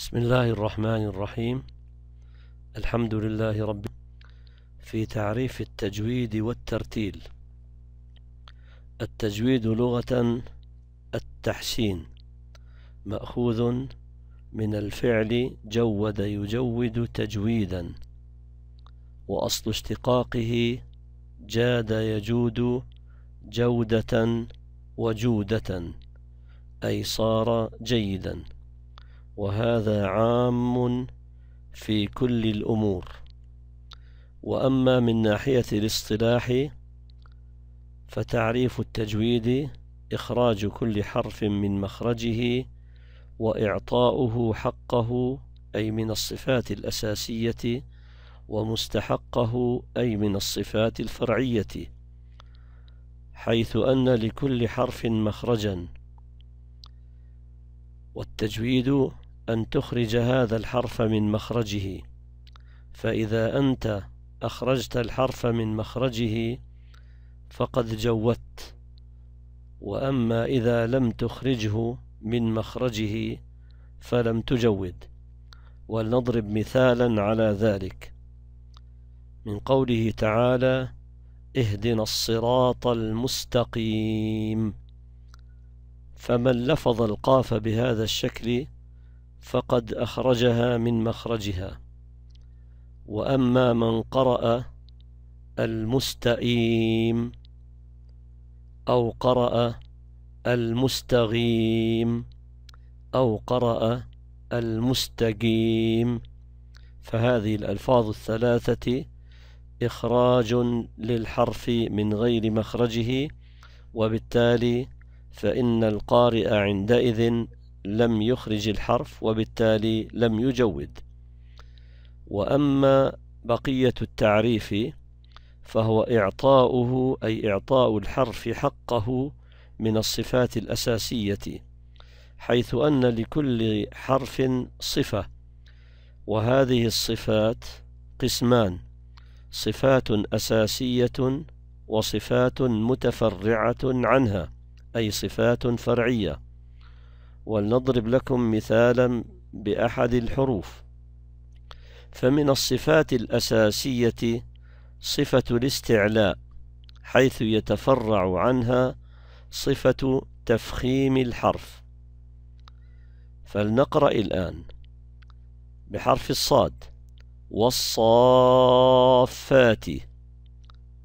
بسم الله الرحمن الرحيم الحمد لله رب في تعريف التجويد والترتيل التجويد لغة التحسين مأخوذ من الفعل جود يجود تجويدا وأصل اشتقاقه جاد يجود جودة وجودة أي صار جيداً وهذا عام في كل الأمور وأما من ناحية الاصطلاح فتعريف التجويد إخراج كل حرف من مخرجه وإعطاؤه حقه أي من الصفات الأساسية ومستحقه أي من الصفات الفرعية حيث أن لكل حرف مخرجا والتجويد أن تخرج هذا الحرف من مخرجه فإذا أنت أخرجت الحرف من مخرجه فقد جودت وأما إذا لم تخرجه من مخرجه فلم تجود ولنضرب مثالا على ذلك من قوله تعالى اهدنا الصراط المستقيم فمن لفظ القاف بهذا الشكل فقد أخرجها من مخرجها وأما من قرأ المستئيم أو قرأ المستغيم أو قرأ المستقيم فهذه الألفاظ الثلاثة إخراج للحرف من غير مخرجه وبالتالي فإن القارئ عندئذ لم يخرج الحرف وبالتالي لم يجود وأما بقية التعريف فهو إعطاؤه أي إعطاء الحرف حقه من الصفات الأساسية حيث أن لكل حرف صفة وهذه الصفات قسمان صفات أساسية وصفات متفرعة عنها أي صفات فرعية ولنضرب لكم مثالا بأحد الحروف فمن الصفات الأساسية صفة الاستعلاء حيث يتفرع عنها صفة تفخيم الحرف فلنقرأ الآن بحرف الصاد والصافات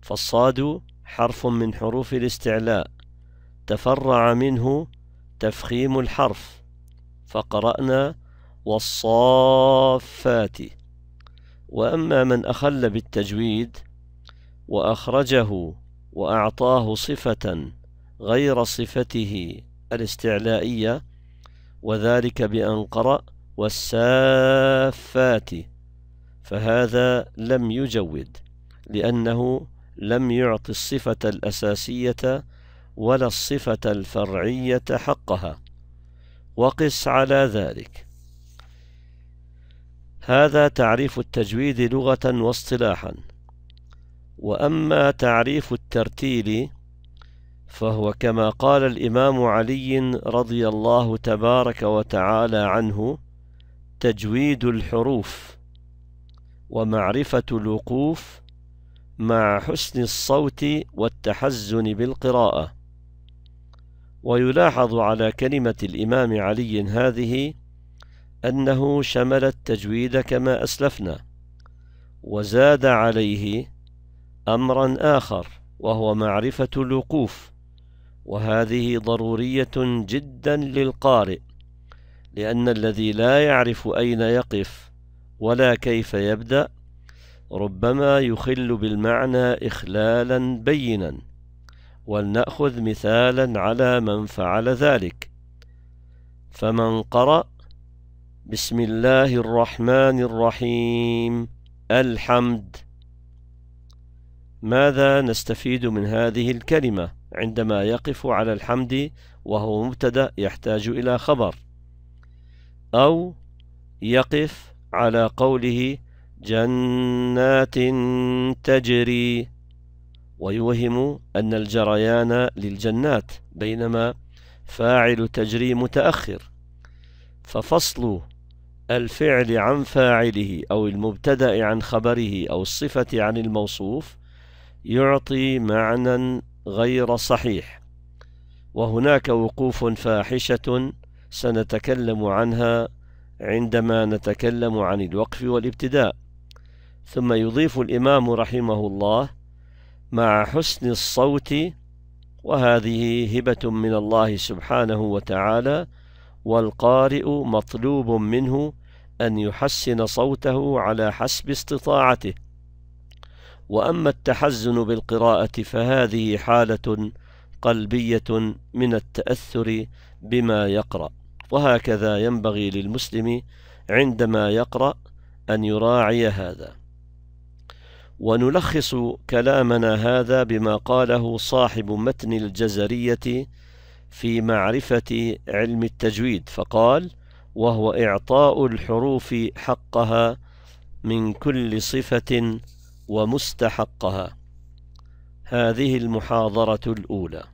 فالصاد حرف من حروف الاستعلاء تفرع منه تفخيم الحرف فقرأنا والصافات وأما من أخل بالتجويد وأخرجه وأعطاه صفة غير صفته الاستعلائية وذلك بأن قرأ والسافات فهذا لم يجود لأنه لم يعط الصفة الأساسية ولا الصفة الفرعية حقها وقس على ذلك هذا تعريف التجويد لغة واصطلاحا وأما تعريف الترتيل فهو كما قال الإمام علي رضي الله تبارك وتعالى عنه تجويد الحروف ومعرفة الوقوف مع حسن الصوت والتحزن بالقراءة ويلاحظ على كلمة الإمام علي هذه أنه شمل التجويد كما أسلفنا وزاد عليه أمرا آخر وهو معرفة الوقوف وهذه ضرورية جدا للقارئ لأن الذي لا يعرف أين يقف ولا كيف يبدأ ربما يخل بالمعنى إخلالا بينا ولنأخذ مثالا على من فعل ذلك فمن قرأ بسم الله الرحمن الرحيم الحمد ماذا نستفيد من هذه الكلمة عندما يقف على الحمد وهو مبتدأ يحتاج إلى خبر أو يقف على قوله جنات تجري ويوهم أن الجريان للجنات بينما فاعل تجري متأخر ففصل الفعل عن فاعله أو المبتدأ عن خبره أو الصفة عن الموصوف يعطي معنى غير صحيح وهناك وقوف فاحشة سنتكلم عنها عندما نتكلم عن الوقف والابتداء ثم يضيف الإمام رحمه الله مع حسن الصوت وهذه هبة من الله سبحانه وتعالى والقارئ مطلوب منه أن يحسن صوته على حسب استطاعته وأما التحزن بالقراءة فهذه حالة قلبية من التأثر بما يقرأ وهكذا ينبغي للمسلم عندما يقرأ أن يراعي هذا ونلخص كلامنا هذا بما قاله صاحب متن الجزرية في معرفة علم التجويد فقال وهو إعطاء الحروف حقها من كل صفة ومستحقها هذه المحاضرة الأولى